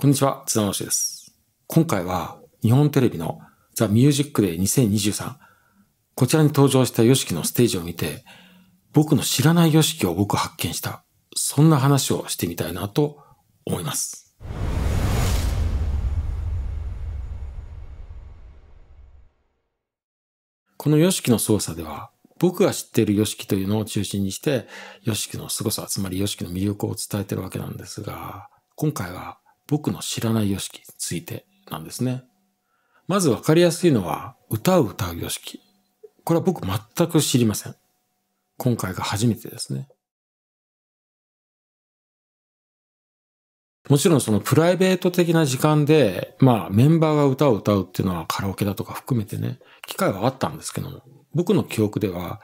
こんにちは、津田直です。今回は日本テレビの The Music Day 2023こちらに登場した YOSHIKI のステージを見て僕の知らない YOSHIKI を僕発見したそんな話をしてみたいなと思います。この YOSHIKI の操作では僕が知っている YOSHIKI というのを中心にして YOSHIKI の凄さ、つまり YOSHIKI の魅力を伝えているわけなんですが今回は僕の知らない y o についてなんですね。まずわかりやすいのは、歌を歌う y o これは僕全く知りません。今回が初めてですね。もちろんそのプライベート的な時間で、まあメンバーが歌を歌うっていうのはカラオケだとか含めてね、機会はあったんですけども、僕の記憶では、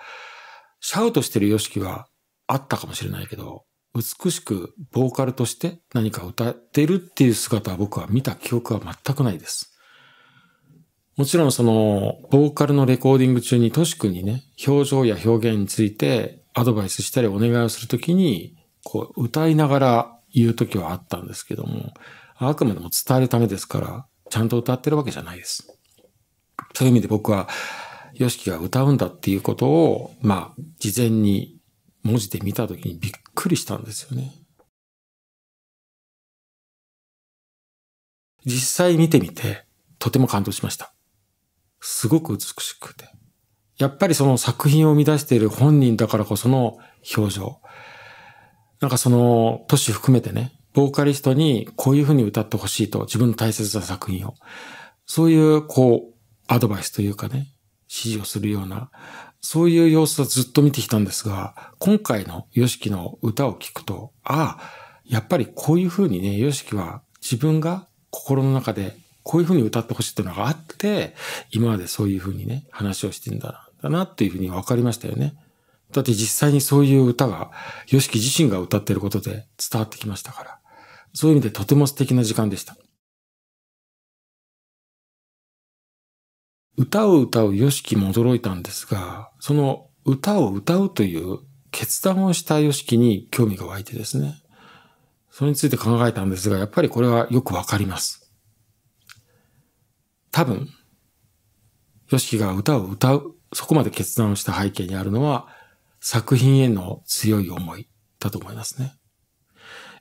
シャウトしてる y o s はあったかもしれないけど、美しくボーカルとして何か歌ってるっていう姿は僕は見た記憶は全くないです。もちろんその、ボーカルのレコーディング中にトシ君にね、表情や表現についてアドバイスしたりお願いをするときに、こう、歌いながら言うときはあったんですけども、あくまでも伝えるためですから、ちゃんと歌ってるわけじゃないです。そういう意味で僕は、ヨシキが歌うんだっていうことを、まあ、事前に文字で見たときにびっくりしたんですよね。実際見てみて、とても感動しました。すごく美しくて。やっぱりその作品を生み出している本人だからこその表情。なんかその、都市含めてね、ボーカリストにこういうふうに歌ってほしいと、自分の大切な作品を。そういう、こう、アドバイスというかね、指示をするようなそういう様子をずっと見てきたんですが、今回の yoshiki の歌を聴くと、ああ、やっぱりこういう風にね、yoshiki は自分が心の中でこういう風に歌ってほしいっていうのがあって、今までそういう風にね、話をしてんだな、だなっていう風に分かりましたよね。だって実際にそういう歌が、yoshiki 自身が歌ってることで伝わってきましたから。そういう意味でとても素敵な時間でした。歌を歌うヨシキも驚いたんですが、その歌を歌うという決断をした yoshiki に興味が湧いてですね。それについて考えたんですが、やっぱりこれはよくわかります。多分、ヨシキが歌を歌う、そこまで決断をした背景にあるのは、作品への強い思いだと思いますね。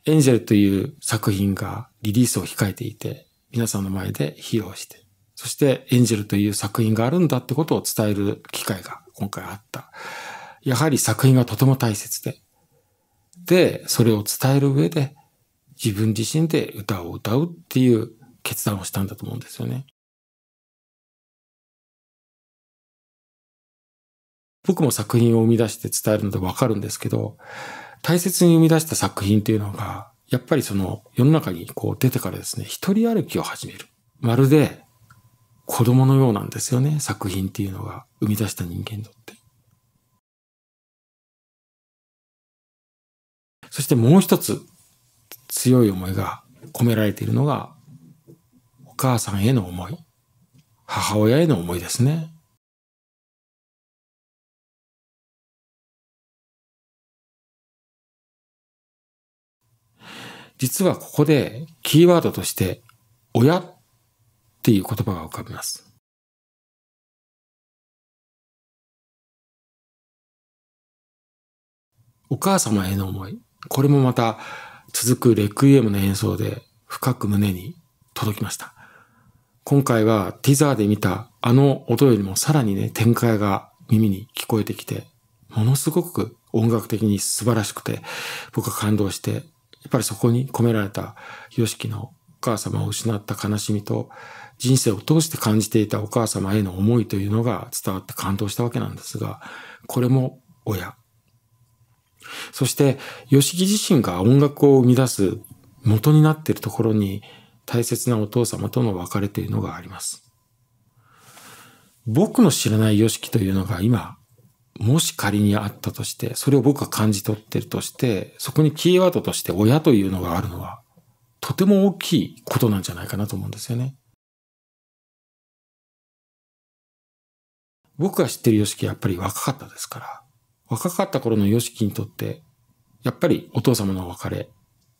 エンジェルという作品がリリースを控えていて、皆さんの前で披露して、そしてエンジェルという作品があるんだってことを伝える機会が今回あった。やはり作品がとても大切で。で、それを伝える上で自分自身で歌を歌うっていう決断をしたんだと思うんですよね。僕も作品を生み出して伝えるのでわかるんですけど、大切に生み出した作品というのが、やっぱりその世の中にこう出てからですね、一人歩きを始める。まるで子供のようなんですよね、作品っていうのが生み出した人間にとって。そしてもう一つ強い思いが込められているのが、お母さんへの思い、母親への思いですね。実はここでキーワードとして、親っていう言葉が浮かびます。お母様への思い。これもまた続くレクイエムの演奏で深く胸に届きました。今回はティザーで見たあの音よりもさらにね、展開が耳に聞こえてきて、ものすごく音楽的に素晴らしくて、僕は感動して、やっぱりそこに込められた yoshiki の母様を失った悲しみと、人生を通して感じていたお母様への思いというのが伝わって感動したわけなんですが、これも親。そして、吉木自身が音楽を生み出す元になっているところに、大切なお父様との別れというのがあります。僕の知らない吉木というのが今、もし仮にあったとして、それを僕が感じ取ってるとして、そこにキーワードとして親というのがあるのは、とても大きいことなんじゃないかなと思うんですよね。僕が知ってるヨシキはやっぱり若かったですから、若かった頃の yoshiki にとって、やっぱりお父様の別れ、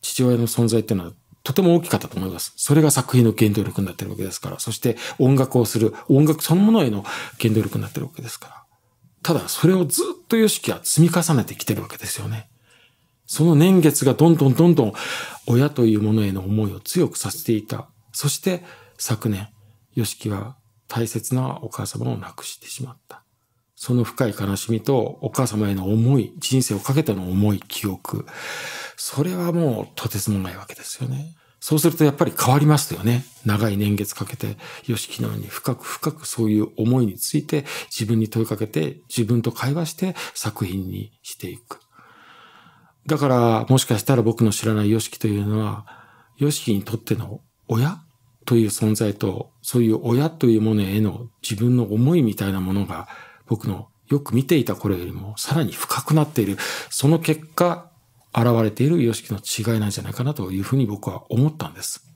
父親の存在っていうのはとても大きかったと思います。それが作品の原動力になってるわけですから、そして音楽をする、音楽そのものへの原動力になってるわけですから。ただ、それをずっと yoshiki は積み重ねてきてるわけですよね。その年月がどんどんどんどん親というものへの思いを強くさせていた。そして昨年、ヨシキは大切なお母様を亡くしてしまった。その深い悲しみとお母様への思い、人生をかけての思い、記憶。それはもうとてつもないわけですよね。そうするとやっぱり変わりますよね。長い年月かけて、ヨシキのように深く深くそういう思いについて自分に問いかけて、自分と会話して作品にしていく。だから、もしかしたら僕の知らない yoshiki というのは、yoshiki にとっての親という存在と、そういう親というものへの自分の思いみたいなものが、僕のよく見ていた頃よりもさらに深くなっている、その結果、現れている yoshiki の違いなんじゃないかなというふうに僕は思ったんです。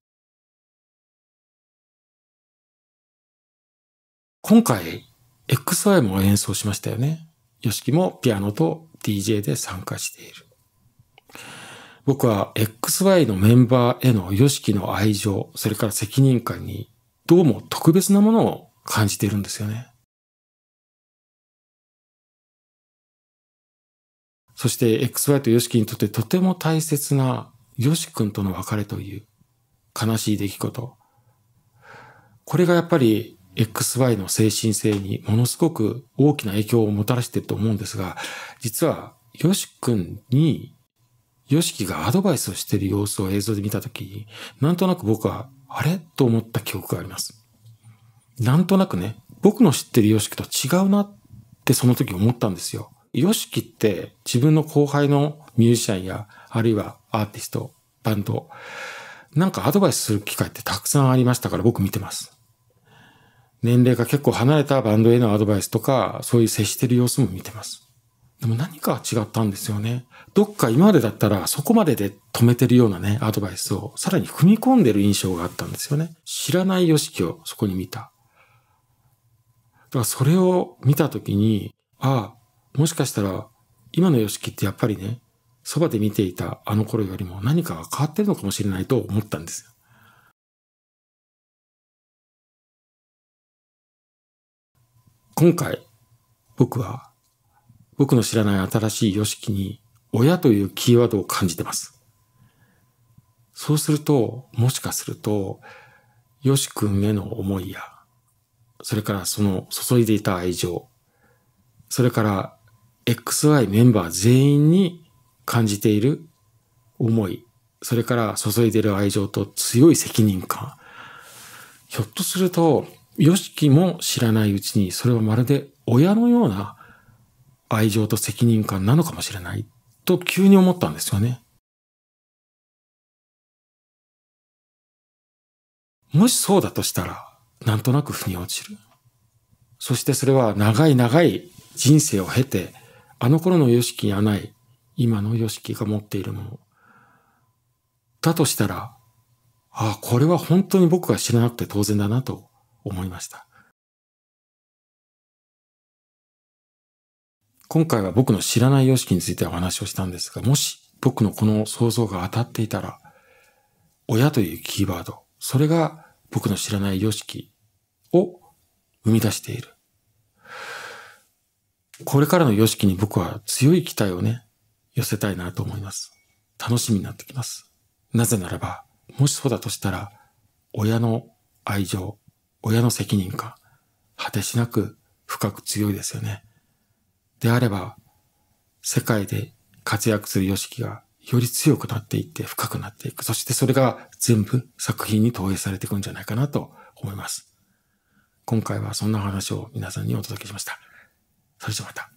今回、XY も演奏しましたよね。yoshiki もピアノと DJ で参加している。僕は XY のメンバーへの YOSHIKI の愛情、それから責任感にどうも特別なものを感じているんですよね。そして XY と YOSHIKI にとってとても大切な YOSHI 君との別れという悲しい出来事。これがやっぱり XY の精神性にものすごく大きな影響をもたらしていると思うんですが、実は YOSHI 君にヨシキがアドバイスをしている様子を映像で見たとき、なんとなく僕は、あれと思った記憶があります。なんとなくね、僕の知ってるヨシキと違うなってその時思ったんですよ。ヨシキって自分の後輩のミュージシャンや、あるいはアーティスト、バンド、なんかアドバイスする機会ってたくさんありましたから僕見てます。年齢が結構離れたバンドへのアドバイスとか、そういう接してる様子も見てます。でも何か違ったんですよね。どっか今までだったらそこまでで止めてるようなね、アドバイスをさらに踏み込んでる印象があったんですよね。知らない y o をそこに見た。だからそれを見たときに、ああ、もしかしたら今の y o ってやっぱりね、そばで見ていたあの頃よりも何かが変わってるのかもしれないと思ったんですよ。今回僕は僕の知らない新しい様式に親というキーワードを感じてます。そうすると、もしかすると、よし君への思いや、それからその注いでいた愛情、それから XY メンバー全員に感じている思い、それから注いでいる愛情と強い責任感。ひょっとすると、よしきも知らないうちに、それはまるで親のような愛情と責任感なのかもしれないと急に思ったんですよね。もしそうだとしたら、なんとなく腑に落ちる。そしてそれは長い長い人生を経て、あの頃の yoshiki にない、今の yoshiki が持っているもの。だとしたら、ああ、これは本当に僕が知らなくて当然だなと思いました。今回は僕の知らない様式についてお話をしたんですが、もし僕のこの想像が当たっていたら、親というキーワード、それが僕の知らない様式を生み出している。これからの様式に僕は強い期待をね、寄せたいなと思います。楽しみになってきます。なぜならば、もしそうだとしたら、親の愛情、親の責任感、果てしなく深く強いですよね。であれば、世界で活躍する yoshiki がより強くなっていって深くなっていく。そしてそれが全部作品に投影されていくんじゃないかなと思います。今回はそんな話を皆さんにお届けしました。それじゃまた。